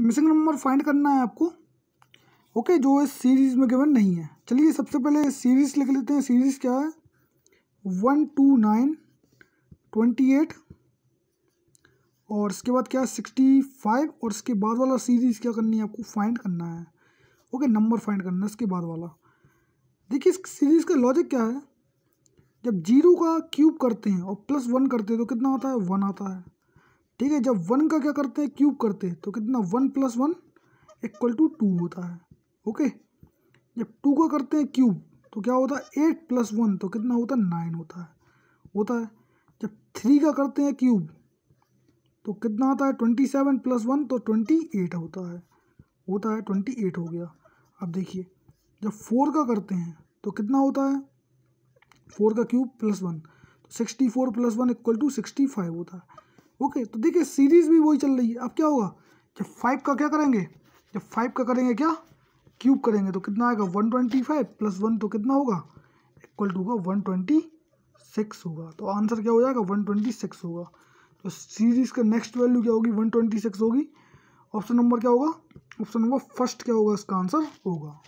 missing number find करना है आपको ओके okay, जो इस सीरीज़ में गिवन नहीं है चलिए सबसे पहले सीरीज़ लिख लेते हैं सीरीज़ क्या है one two nine twenty eight और इसके बाद क्या है सिक्सटी फाइव और इसके बाद वाला सीरीज़ क्या करनी है आपको फाइंड करना है ओके नंबर फाइंड करना है इसके बाद वाला देखिए इस सीरीज़ का लॉजिक क्या है जब जीरो का क्यूब करते हैं और प्लस वन करते हैं तो कितना होता है वन आता है ठीक है जब वन का क्या करते हैं क्यूब करते हैं तो कितना one plus one equal to two होता है ओके जब टू का करते हैं क्यूब तो क्या होता है एट प्लस वन तो कितना होता है नाइन होता है होता है जब थ्री का करते हैं क्यूब तो कितना आता है ट्वेंटी सेवन प्लस वन तो ट्वेंटी एट होता है होता है ट्वेंटी एट हो गया अब देखिए जब फोर का करते हैं तो कितना होता है फोर का क्यूब प्लस वन तो sixty four plus one equal to sixty five होता है ओके तो देखिए सीरीज भी वही चल रही है अब क्या होगा जब फाइव का क्या करेंगे जब फाइव का करेंगे क्या क्यूब करेंगे तो कितना आएगा one twenty five plus one तो कितना होगा इक्वल टू होगा वन ट्वेंटी सिक्स होगा तो आंसर क्या हो जाएगा वन ट्वेंटी सिक्स होगा तो सीरीज़ का नेक्स्ट वैल्यू क्या होगी वन ट्वेंटी सिक्स होगी ऑप्शन नंबर क्या होगा ऑप्शन नंबर फर्स्ट क्या होगा इसका आंसर होगा